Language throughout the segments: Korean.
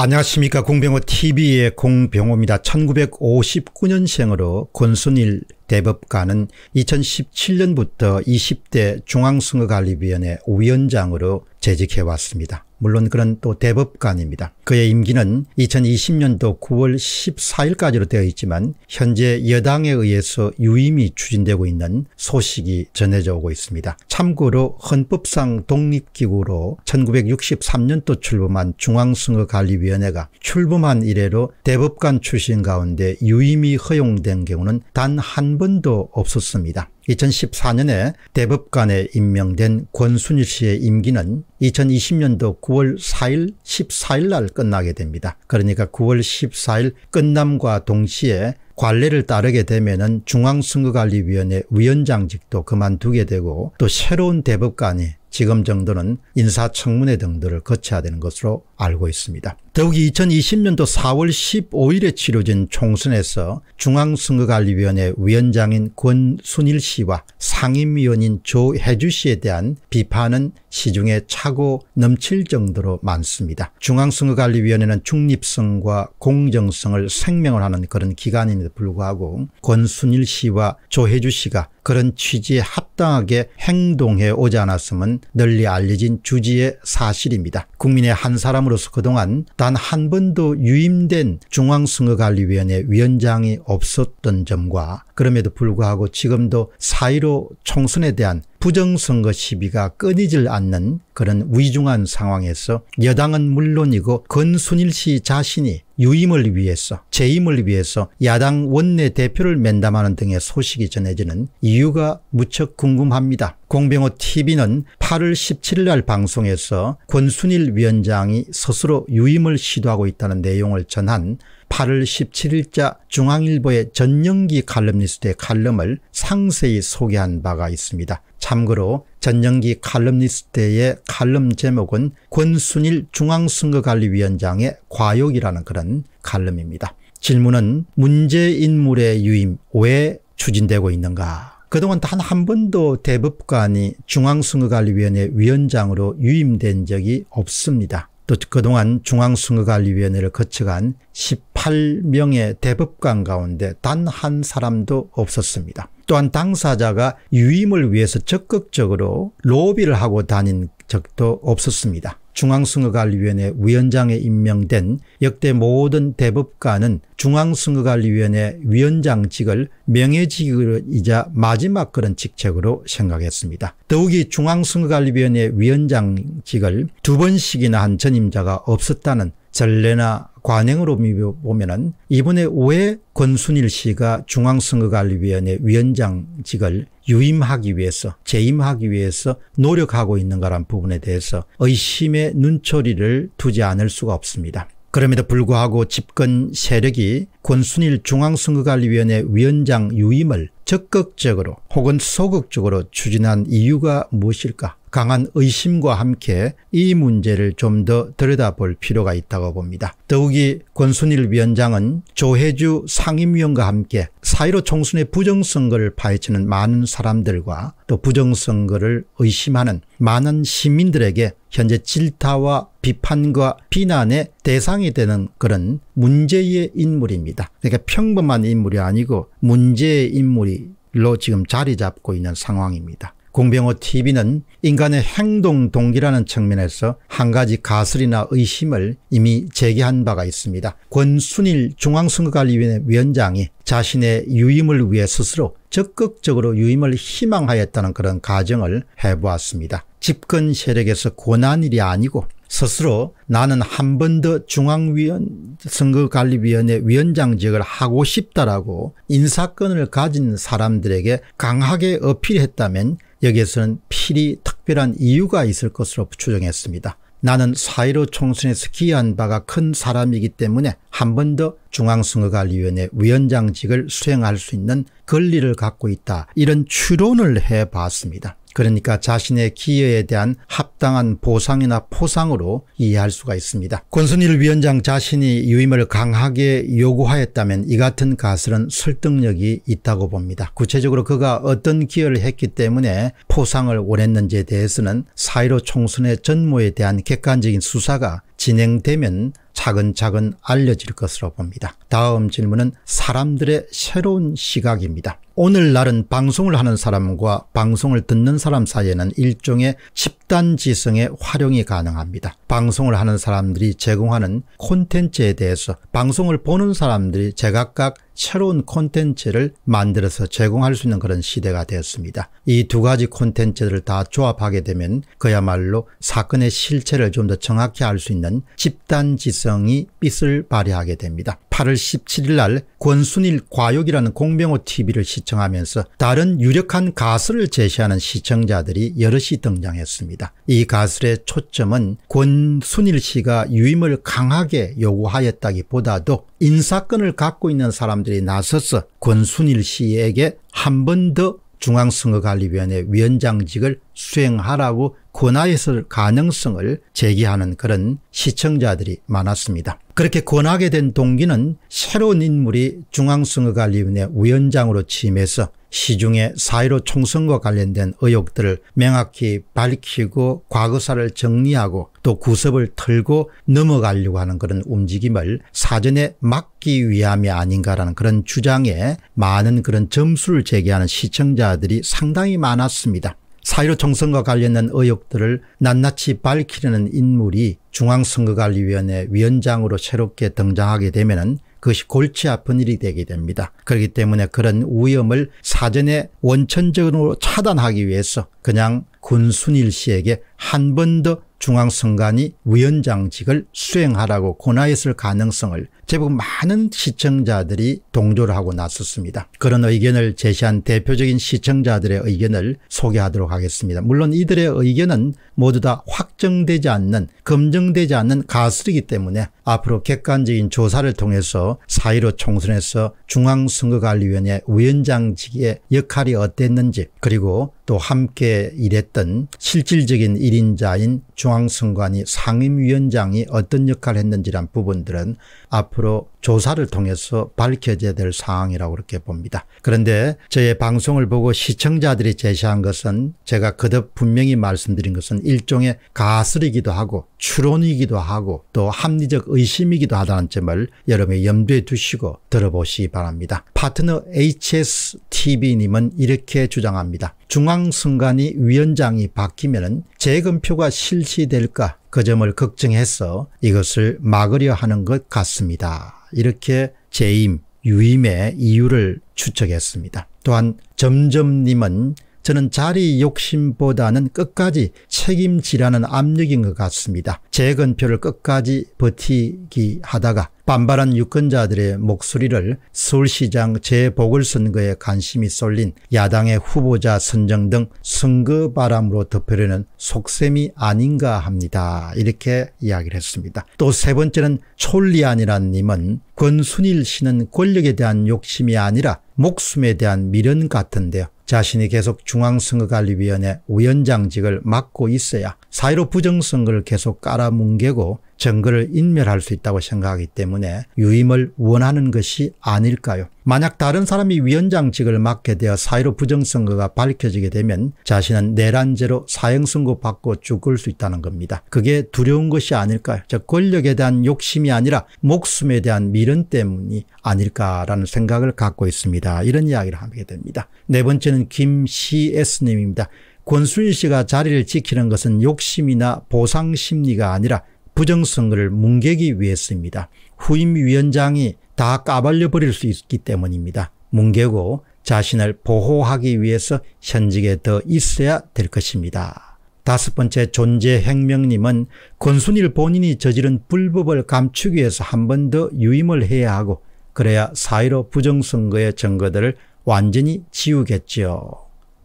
안녕하십니까 공병호 tv의 공병호입니다. 1959년생으로 권순일 대법관은 2017년부터 20대 중앙선거관리위원회 위원장으로 재직해왔습니다. 물론 그는 또 대법관입니다. 그의 임기는 2020년도 9월 14일까지로 되어 있지만 현재 여당에 의해서 유임이 추진되고 있는 소식이 전해져 오고 있습니다. 참고로 헌법상 독립기구로 1963년도 출범한 중앙선거관리위원회가 출범한 이래로 대법관 출신 가운데 유임이 허용된 경우는 단 한 번도 없었습니다. 2014년에 대법관에 임명된 권순일 씨의 임기는 2020년도 9월 4일 14일 날 끝나게 됩니다. 그러니까 9월 14일 끝남과 동시에 관례를 따르게 되면 중앙선거관리위원회 위원장직도 그만두게 되고 또 새로운 대법관이 지금 정도는 인사청문회 등들을 거쳐야 되는 것으로 알고 있습니다. 더욱이 2020년도 4월 15일에 치러진 총선에서 중앙선거관리위원회 위원장인 권순일 씨와 상임위원인 조혜주 씨에 대한 비판은 시중에 차고 넘칠 정도로 많습니다. 중앙선거관리위원회는 중립성과 공정성을 생명을 하는 그런 기관임에도 불구하고 권순일 씨와 조혜주 씨가 그런 취지에 합당하게 행동해 오지 않았음은 널리 알려진 주지의 사실입니다. 국민의 한 사람으로서 그동안 단 한 번도 유임된 중앙선거관리위원회 위원장이 없었던 점과 그럼에도 불구하고 지금도 사이로 총선에 대한 부정선거 시비가 끊이질 않는 그런 위중한 상황에서 여당은 물론이고 건순일 씨 자신이 유임을 위해서 재임을 위해서 야당 원내대표를 면담하는 등의 소식이 전해지는 이유가 무척 궁금합니다. 공병호 TV는 8월 17일 날 방송에서 권순일 위원장이 스스로 유임을 시도하고 있다는 내용을 전한 8월 17일자 중앙일보의 전영기 칼럼니스트의 칼럼을 상세히 소개한 바가 있습니다. 참고로 전영기 칼럼니스트의 칼럼 제목은 권순일 중앙선거관리위원장의 과욕이라는 그런 칼럼입니다. 질문은 문제인물의 유임 왜 추진되고 있는가 그동안 단 한 번도 대법관이 중앙선거관리위원회 위원장으로 유임된 적이 없습니다. 또 그동안 중앙선거관리위원회를 거쳐간 18명의 대법관 가운데 단 한 사람도 없었습니다. 또한 당사자가 유임을 위해서 적극적으로 로비를 하고 다닌 적도 없었습니다. 중앙선거관리위원회 위원장에 임명된 역대 모든 대법관은 중앙선거관리위원회 위원장직을 명예직이자 마지막 그런 직책으로 생각했습니다. 더욱이 중앙선거관리위원회 위원장직을 두 번씩이나 한 전임자가 없었다는 전례나 관행으로 보면은 이번에 왜 권순일 씨가 중앙선거관리위원회 위원장직을 유임하기 위해서 재임하기 위해서 노력하고 있는가란 부분에 대해서 의심의 눈초리를 두지 않을 수가 없습니다. 그럼에도 불구하고 집권 세력이 권순일 중앙선거관리위원회 위원장 유임을 적극적으로 혹은 소극적으로 추진한 이유가 무엇일까? 강한 의심과 함께 이 문제를 좀 더 들여다볼 필요가 있다고 봅니다. 더욱이 권순일 위원장은 조혜주 상임위원과 함께 사이로 총선의 부정선거를 파헤치는 많은 사람들과 또 부정선거를 의심하는 많은 시민들에게 현재 질타와 비판과 비난의 대상이 되는 그런 문제의 인물입니다. 그러니까 평범한 인물이 아니고 문제의 인물이 로 지금 자리 잡고 있는 상황입니다. 공병호 TV는 인간의 행동 동기라는 측면에서 한 가지 가설이나 의심을 이미 제기한 바가 있습니다. 권순일 중앙선거관리위원회 위원장이 자신의 유임을 위해 스스로 적극적으로 유임을 희망하였다는 그런 가정을 해보았습니다. 집권 세력에서 고난일이 아니고 스스로 나는 한 번 더 중앙위원 선거관리위원회 위원장직을 하고 싶다라고 인사권을 가진 사람들에게 강하게 어필했다면 여기에서는 필히 특별한 이유가 있을 것으로 추정했습니다. 나는 4.15 총선에서 기여한 바가 큰 사람이기 때문에 한 번 더 중앙선거관리위원회 위원장직을 수행할 수 있는 권리를 갖고 있다. 이런 추론을 해봤습니다. 그러니까 자신의 기여에 대한 합당한 보상이나 포상으로 이해할 수가 있습니다. 권순일 위원장 자신이 유임을 강하게 요구하였다면 이 같은 가설은 설득력이 있다고 봅니다. 구체적으로 그가 어떤 기여를 했기 때문에 포상을 원했는지에 대해서는 사이로 총선의 전모에 대한 객관적인 수사가 진행되면 차근차근 알려질 것으로 봅니다. 다음 질문은 사람들의 새로운 시각입니다. 오늘날은 방송을 하는 사람과 방송을 듣는 사람 사이에는 일종의 집단지성의 활용이 가능합니다. 방송을 하는 사람들이 제공하는 콘텐츠에 대해서 방송을 보는 사람들이 제각각 새로운 콘텐츠를 만들어서 제공할 수 있는 그런 시대가 되었습니다. 이 두 가지 콘텐츠를 다 조합하게 되면 그야말로 사건의 실체를 좀 더 정확히 알 수 있는 집단지성이 빛을 발휘하게 됩니다. 8월 17일 날 권순일 과욕이라는 공병호 TV를 시청하면서 다른 유력한 가설을 제시하는 시청자들이 여럿이 등장했습니다. 이가설의 초점은 권순일 씨가 유임을 강하게 요구하였다기보다도 인사권을 갖고 있는 사람들 지도들이 나서서 권순일 씨에게 한 번 더 중앙선거관리위원회 위원장직을 수행하라고 권하였을 가능성을 제기하는 그런 시청자들이 많았습니다. 그렇게 권하게 된 동기는 새로운 인물이 중앙선거관리위원회 위원장으로 취임해서 시중에 사1로 총선과 관련된 의혹들을 명확히 밝히고 과거사를 정리하고 또 구섭을 털고 넘어가려고 하는 그런 움직임을 사전에 막기 위함이 아닌가라는 그런 주장에 많은 그런 점수를 제기하는 시청자들이 상당히 많았습니다. 사일오 총선과 관련된 의혹들을 낱낱이 밝히려는 인물이 중앙선거관리위원회 위원장으로 새롭게 등장하게 되면 그것이 골치 아픈 일이 되게 됩니다. 그렇기 때문에 그런 위험을 사전에 원천적으로 차단하기 위해서 그냥 군순일 씨에게 한 번 더 중앙선관위 위원장직을 수행하라고 권하였을 가능성을 제법 많은 시청자들이 동조를 하고 나섰습니다. 그런 의견을 제시한 대표적인 시청자들의 의견을 소개하도록 하겠습니다. 물론 이들의 의견은 모두 다 확정되지 않는 검증되지 않는 가설이기 때문에 앞으로 객관적인 조사를 통해서 사1로 총선에서 중앙선거관리위원회 위원장직의 역할이 어땠는지 그리고 또 함께 일했던 실질적인 1인자인 중앙선관위 상임위원장이 어떤 역할을 했는지란 부분들은 앞으로 pro 조사를 통해서 밝혀져야 될 사항이라고 그렇게 봅니다. 그런데 저의 방송을 보고 시청자들이 제시한 것은 제가 그듭 분명히 말씀드린 것은 일종의 가설이기도 하고 추론이기도 하고 또 합리적 의심이기도 하다는 점을 여러분이 염두에 두시고 들어보시기 바랍니다. 파트너 HSTV님은 이렇게 주장합니다. 중앙선관위 위원장이 바뀌면 재검표가 실시될까 그 점을 걱정해서 이것을 막으려 하는 것 같습니다. 이렇게 재임, 유임의 이유를 추측했습니다. 또한 점점님은 저는 자리 욕심보다는 끝까지 책임지라는 압력인 것 같습니다. 재건표를 끝까지 버티기 하다가 반발한 유권자들의 목소리를 서울시장 재보궐선거에 관심이 쏠린 야당의 후보자 선정 등 선거 바람으로 덮으려는 속셈이 아닌가 합니다. 이렇게 이야기를 했습니다. 또 세 번째는 촐리안이란 님은 권순일 씨는 권력에 대한 욕심이 아니라 목숨에 대한 미련 같은데요. 자신이 계속 중앙선거관리위원회 위원장직을 맡고 있어야 사회로 부정선거를 계속 깔아뭉개고 증거를 인멸할 수 있다고 생각하기 때문에 유임을 원하는 것이 아닐까요? 만약 다른 사람이 위원장직을 맡게 되어 사회로 부정선거가 밝혀지게 되면 자신은 내란죄로 사형선고 받고 죽을 수 있다는 겁니다. 그게 두려운 것이 아닐까요? 즉 권력에 대한 욕심이 아니라 목숨에 대한 미련 때문이 아닐까라는 생각을 갖고 있습니다. 이런 이야기를 하게 됩니다. 네 번째는 김CS님입니다. 권순일 씨가 자리를 지키는 것은 욕심이나 보상 심리가 아니라 부정선거를 뭉개기 위해서입니다. 후임 위원장이 다 까발려 버릴 수 있기 때문입니다. 뭉개고 자신을 보호하기 위해서 현직에 더 있어야 될 것입니다. 다섯 번째 존재혁명님은 권순일 본인이 저지른 불법을 감추기 위해서 한 번 더 유임을 해야 하고 그래야 사회로 부정선거의 증거들을 완전히 지우겠지요.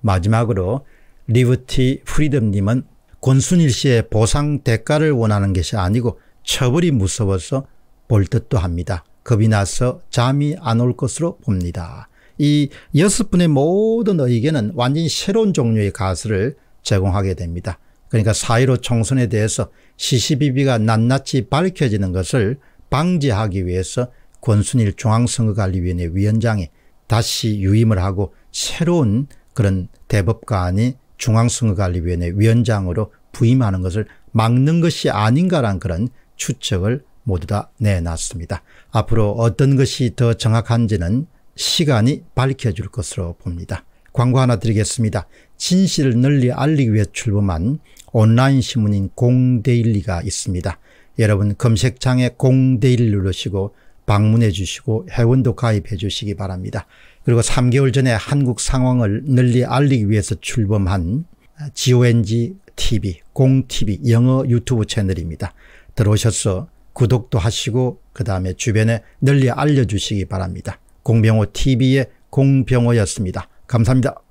마지막으로 리브티 프리덤님은 권순일 씨의 보상 대가를 원하는 것이 아니고 처벌이 무서워서 볼 듯도 합니다. 겁이 나서 잠이 안 올 것으로 봅니다. 이 여섯 분의 모든 의견은 완전히 새로운 종류의 가설을 제공하게 됩니다. 그러니까 사이로 총선에 대해서 시시비비가 낱낱이 밝혀지는 것을 방지하기 위해서 권순일 중앙선거관리위원회 위원장이 다시 유임을 하고 새로운 그런 대법관이 중앙선거관리위원회 위원장으로 부임하는 것을 막는 것이 아닌가란 그런 추측을 모두 다 내놨습니다. 앞으로 어떤 것이 더 정확한지는 시간이 밝혀줄 것으로 봅니다. 광고 하나 드리겠습니다. 진실을 널리 알리기 위해 출범한 온라인 신문인 공데일리가 있습니다. 여러분 검색창에 공데일리 누르시고 방문해 주시고 회원도 가입해 주시기 바랍니다. 그리고 3개월 전에 한국 상황을 널리 알리기 위해서 출범한 GONG TV, 공TV 영어 유튜브 채널입니다. 들어오셔서 구독도 하시고 그 다음에 주변에 널리 알려주시기 바랍니다. 공병호 TV의 공병호였습니다. 감사합니다.